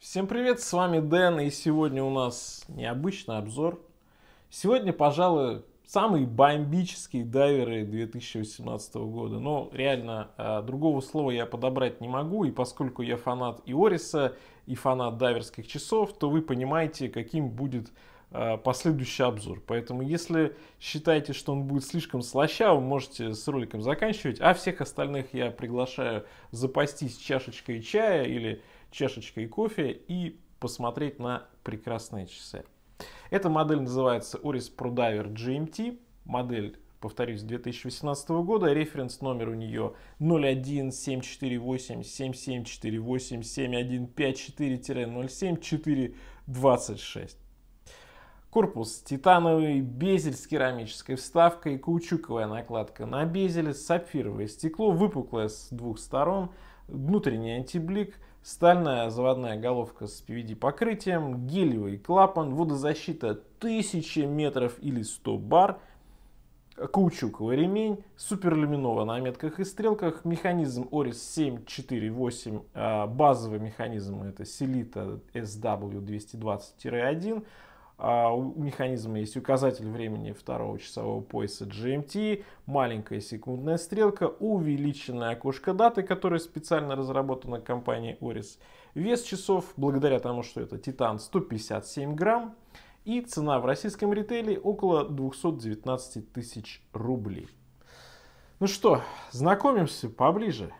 Всем привет, с вами Дэн, и сегодня у нас необычный обзор. Сегодня, пожалуй, самые бомбические дайверы 2018 года. Но реально, а, другого слова я подобрать не могу, и поскольку я фанат Иориса и фанат дайверских часов, то вы понимаете, каким будет а, последующий обзор. Поэтому, если считаете, что он будет слишком слащавым, можете с роликом заканчивать. А всех остальных я приглашаю запастись чашечкой чая или чашечкой кофе и посмотреть на прекрасные часы. Эта модель называется Oris ProDiver GMT. Модель, повторюсь, 2018 года. Референс номер у нее 01748-7748-7154-07426. Корпус титановый, безель с керамической вставкой, каучуковая накладка на безеле, сапфировое стекло, выпуклое с двух сторон, внутренний антиблик – стальная заводная головка с PVD-покрытием, гелевый клапан, водозащита 1000 метров или 100 бар, каучуковый ремень, суперлюминова на метках и стрелках, механизм Oris 748, а, базовый механизм это Селита SW220-1, а, у механизма есть указатель времени второго часового пояса GMT, маленькая секундная стрелка, увеличенное окошко даты, которое специально разработано компанией Oris. Вес часов, благодаря тому, что это Титан, 157 грамм. И цена в российском ритейле около 219 тысяч рублей. Ну что, знакомимся поближе.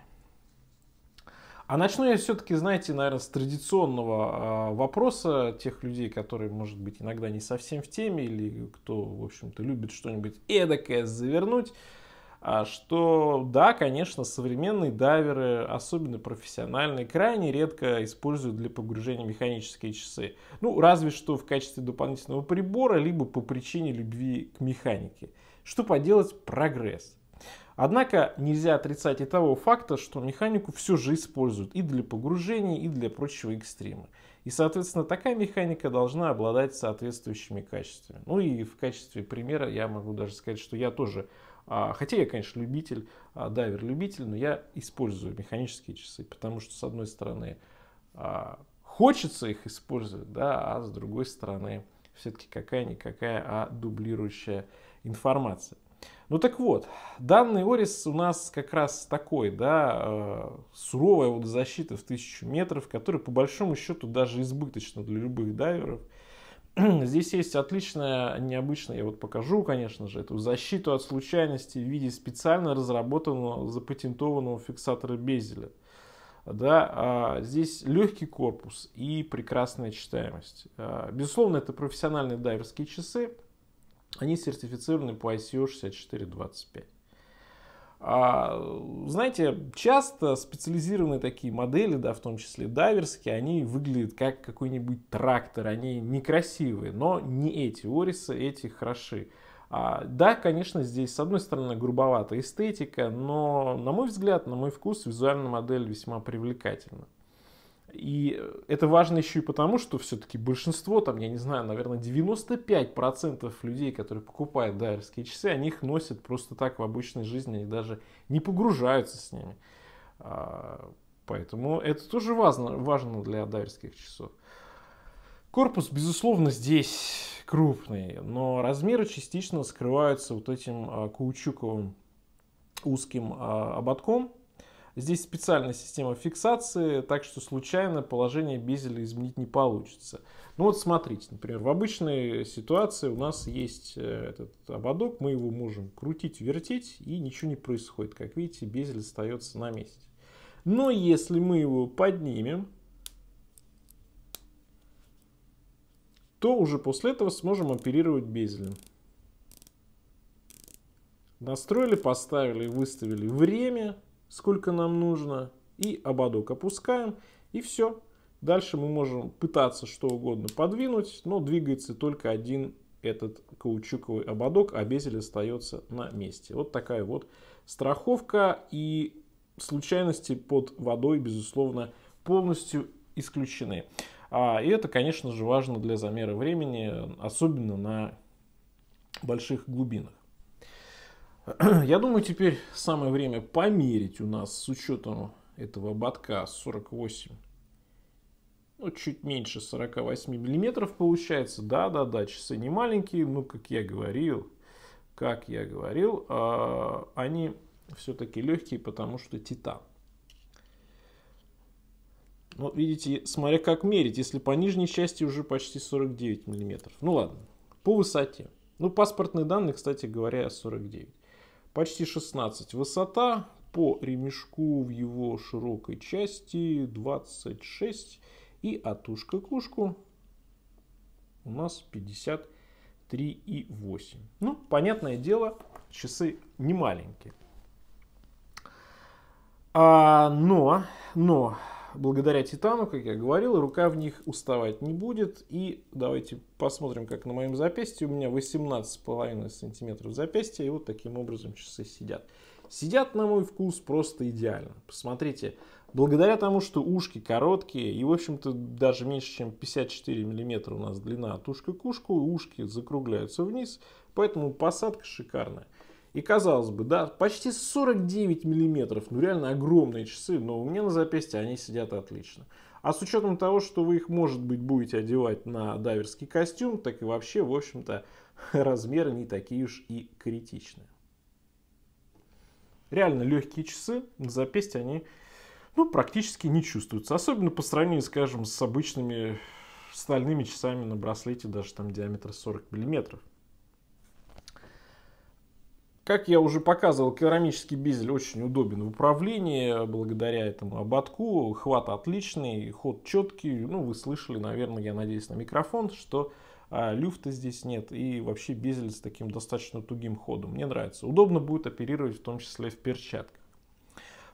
А начну я все-таки, знаете, наверное, с традиционного а, вопроса тех людей, которые, может быть, иногда не совсем в теме или кто, в общем-то, любит что-нибудь эдакое завернуть. А что, да, конечно, современные дайверы, особенно профессиональные, крайне редко используют для погружения механические часы. Ну, разве что в качестве дополнительного прибора, либо по причине любви к механике. Что поделать? Прогресс. Однако нельзя отрицать и того факта, что механику все же используют и для погружения, и для прочего экстрима. И, соответственно, такая механика должна обладать соответствующими качествами. Ну и в качестве примера я могу даже сказать, что я тоже, а, хотя я, конечно, любитель, а, дайвер-любитель, но я использую механические часы, потому что, с одной стороны, а, хочется их использовать, да, а с другой стороны, все-таки какая-никакая, а дублирующая информация. Ну так вот, данный Орис у нас как раз такой, да, э, суровая защита в тысячу метров, которая по большому счету даже избыточна для любых дайверов. Здесь есть отличная, необычная, я вот покажу, конечно же, эту защиту от случайности в виде специально разработанного, запатентованного фиксатора безеля. Да, а здесь легкий корпус и прекрасная читаемость. А, безусловно, это профессиональные дайверские часы, они сертифицированы по ICO 6425. А, знаете, часто специализированные такие модели, да, в том числе дайверские, они выглядят как какой-нибудь трактор, они некрасивые, но не эти Орисы, эти хороши. А, да, конечно, здесь с одной стороны грубоватая эстетика, но на мой взгляд, на мой вкус, визуальная модель весьма привлекательна. И э, это важно еще и потому, что все-таки большинство, там, я не знаю, наверное, 95% людей, которые покупают дайверские часы, они их носят просто так в обычной жизни, они даже не погружаются с ними. А, поэтому это тоже важно, важно для дайверских часов. Корпус, безусловно, здесь крупный, но размеры частично скрываются вот этим а, каучуковым узким а, ободком, Здесь специальная система фиксации, так что случайно положение безеля изменить не получится. Ну вот смотрите, например, в обычной ситуации у нас есть э, этот ободок, мы его можем крутить, вертеть и ничего не происходит. Как видите, безель остается на месте. Но если мы его поднимем, то уже после этого сможем оперировать безелем. Настроили, поставили, выставили время сколько нам нужно, и ободок опускаем, и все. Дальше мы можем пытаться что угодно подвинуть, но двигается только один этот каучуковый ободок, а безель остается на месте. Вот такая вот страховка и случайности под водой, безусловно, полностью исключены. А, и это, конечно же, важно для замера времени, особенно на больших глубинах. Я думаю, теперь самое время померить у нас с учетом этого ободка 48. Ну, чуть меньше 48 миллиметров получается. Да-да-да, часы не маленькие, но, как я говорил, как я говорил, а, они все-таки легкие, потому что титан. Ну, видите, смотря как мерить, если по нижней части уже почти 49 миллиметров. Ну ладно, по высоте. Ну, паспортные данные, кстати говоря, 49 почти 16. Высота по ремешку в его широкой части 26. И от ушка к ушку у нас 53,8. Ну, понятное дело, часы не маленькие. А, но, но благодаря титану, как я говорил, рука в них уставать не будет. И давайте посмотрим, как на моем запястье. У меня 18,5 сантиметров запястья, и вот таким образом часы сидят. Сидят, на мой вкус, просто идеально. Посмотрите, благодаря тому, что ушки короткие, и, в общем-то, даже меньше, чем 54 мм у нас длина от ушка к ушку, ушки закругляются вниз, поэтому посадка шикарная. И казалось бы, да, почти 49 миллиметров, ну реально огромные часы, но у меня на запястье они сидят отлично. А с учетом того, что вы их, может быть, будете одевать на дайверский костюм, так и вообще, в общем-то, размеры не такие уж и критичные. Реально легкие часы, на запястье они ну, практически не чувствуются. Особенно по сравнению, скажем, с обычными стальными часами на браслете, даже там диаметр 40 миллиметров. Как я уже показывал, керамический безель очень удобен в управлении, благодаря этому ободку. Хват отличный, ход четкий. Ну, вы слышали, наверное, я надеюсь, на микрофон, что а, люфта здесь нет. И вообще безель с таким достаточно тугим ходом. Мне нравится. Удобно будет оперировать в том числе в перчатках.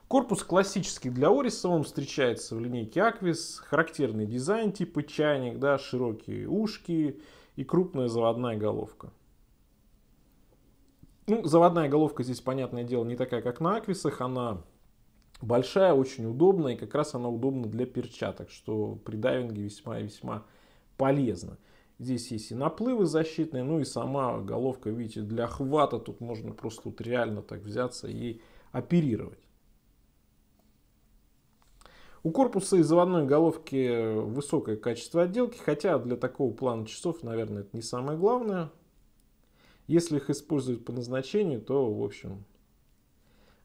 Корпус классический для Ориса, он встречается в линейке Аквис. Характерный дизайн типа чайник, да, широкие ушки и крупная заводная головка. Ну, заводная головка здесь, понятное дело, не такая, как на Аквисах. Она большая, очень удобная, и как раз она удобна для перчаток, что при дайвинге весьма и весьма полезно. Здесь есть и наплывы защитные, ну и сама головка, видите, для хвата тут можно просто вот реально так взяться и оперировать. У корпуса и заводной головки высокое качество отделки, хотя для такого плана часов, наверное, это не самое главное. Если их используют по назначению, то, в общем,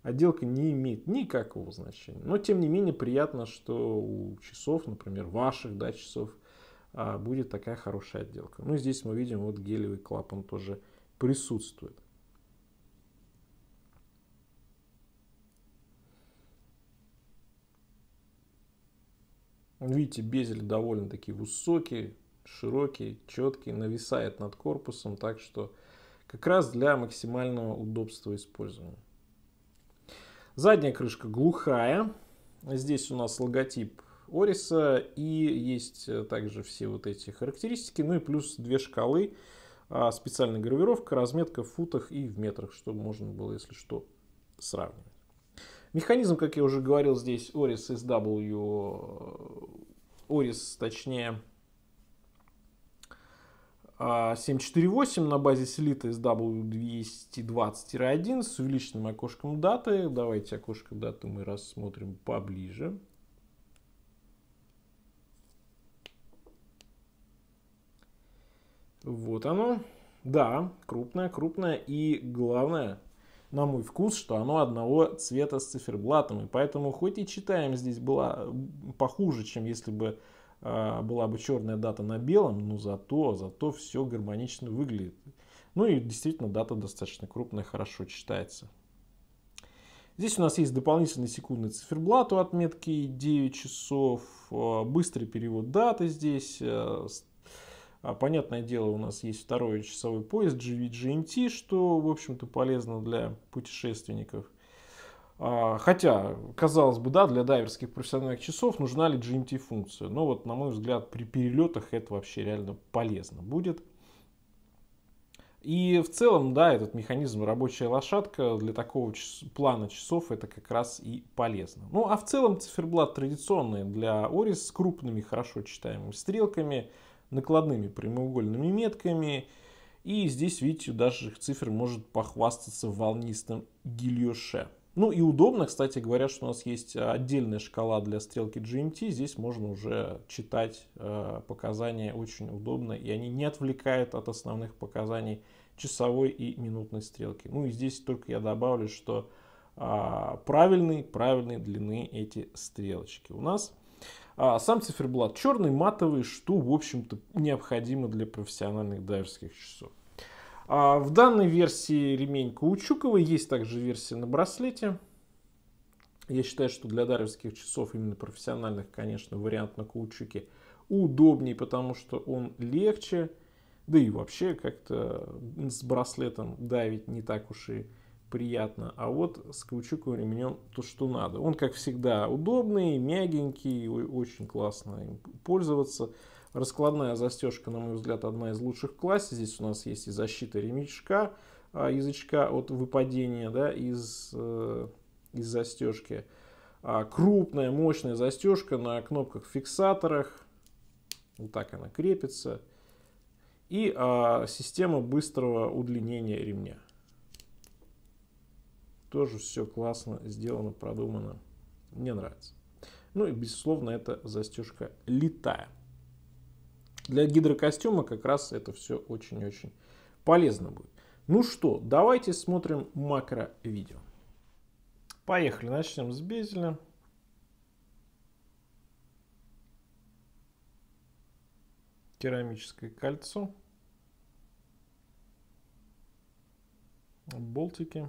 отделка не имеет никакого значения. Но, тем не менее, приятно, что у часов, например, ваших да, часов, а, будет такая хорошая отделка. Ну, здесь мы видим, вот гелевый клапан тоже присутствует. Видите, безель довольно-таки высокий, широкий, четкий, нависает над корпусом, так что как раз для максимального удобства использования. Задняя крышка глухая. Здесь у нас логотип Ориса и есть э, также все вот эти характеристики. Ну и плюс две шкалы, а, специальная гравировка, разметка в футах и в метрах, чтобы можно было, если что, сравнивать. Механизм, как я уже говорил, здесь Oris SW, Oris, точнее, 748 а, на базе селита из W220-1 с увеличенным окошком даты. Давайте окошко даты мы рассмотрим поближе. Вот оно. Да, крупное, крупное и главное, на мой вкус, что оно одного цвета с циферблатом. И поэтому хоть и читаем здесь было похуже, чем если бы а, была бы черная дата на белом, но зато, зато все гармонично выглядит. Ну и действительно дата достаточно крупная, хорошо читается. Здесь у нас есть дополнительный секундный циферблат у отметки 9 часов. А, быстрый перевод даты здесь. А, понятное дело, у нас есть второй часовой поезд GVGMT, что, в общем-то, полезно для путешественников – а, хотя, казалось бы, да, для дайверских профессиональных часов нужна ли GMT-функция. Но вот, на мой взгляд, при перелетах это вообще реально полезно будет. И в целом, да, этот механизм рабочая лошадка для такого час, плана часов это как раз и полезно. Ну а в целом циферблат традиционный для Орис с крупными хорошо читаемыми стрелками, накладными прямоугольными метками. И здесь, видите, даже цифр может похвастаться волнистым гильоше. Ну и удобно, кстати, говоря, что у нас есть отдельная шкала для стрелки GMT. Здесь можно уже читать э, показания очень удобно, и они не отвлекают от основных показаний часовой и минутной стрелки. Ну и здесь только я добавлю, что а, правильной, правильной длины эти стрелочки у нас. А, сам циферблат черный, матовый, что, в общем-то, необходимо для профессиональных дайверских часов. А в данной версии ремень каучуковый, есть также версия на браслете. Я считаю, что для даревских часов, именно профессиональных, конечно, вариант на каучуке удобнее, потому что он легче, да и вообще как-то с браслетом давить не так уж и приятно. А вот с каучуковым ремнем то, что надо. Он, как всегда, удобный, мягенький, очень классно им пользоваться. Раскладная застежка, на мой взгляд, одна из лучших в классе. Здесь у нас есть и защита ремешка, а, язычка от выпадения да, из, э, из застежки. А, крупная, мощная застежка на кнопках-фиксаторах. Вот так она крепится. И а, система быстрого удлинения ремня. Тоже все классно сделано, продумано. Мне нравится. Ну и, безусловно, это застежка летая для гидрокостюма как раз это все очень-очень полезно будет. Ну что, давайте смотрим макро-видео. Поехали, начнем с безеля. Керамическое кольцо. Болтики.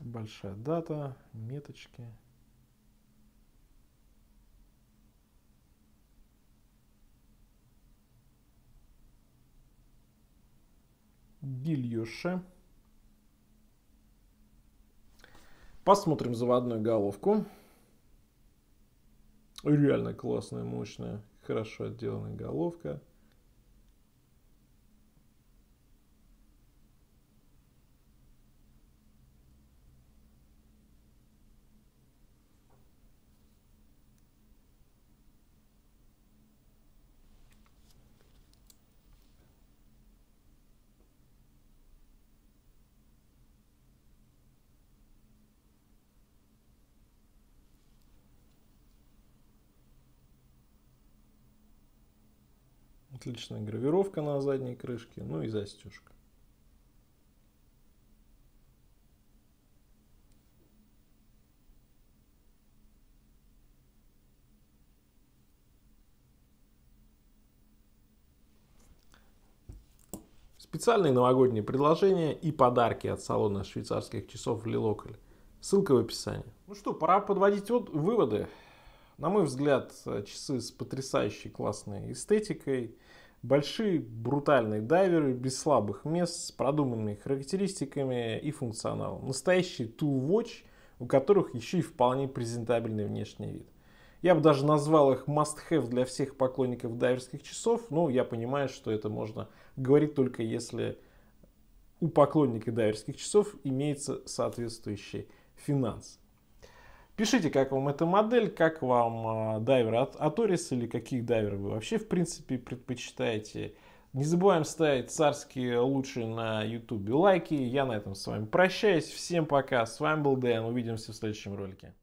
Большая дата, меточки. Гильюше. Посмотрим заводную головку. Реально классная, мощная, хорошо отделанная головка. Отличная гравировка на задней крышке, ну и застежка. Специальные новогодние предложения и подарки от салона швейцарских часов Лилоколь. Ссылка в описании. Ну что, пора подводить вот выводы. На мой взгляд, часы с потрясающей классной эстетикой – Большие, брутальные дайверы, без слабых мест, с продуманными характеристиками и функционалом. Настоящие Toolwatch, у которых еще и вполне презентабельный внешний вид. Я бы даже назвал их must-have для всех поклонников дайверских часов, но я понимаю, что это можно говорить только если у поклонника дайверских часов имеется соответствующий финанс. Пишите, как вам эта модель, как вам э, дайвер от Аторис или каких дайверов вы вообще, в принципе, предпочитаете. Не забываем ставить царские лучшие на YouTube лайки. Я на этом с вами прощаюсь. Всем пока. С вами был Дэн. Увидимся в следующем ролике.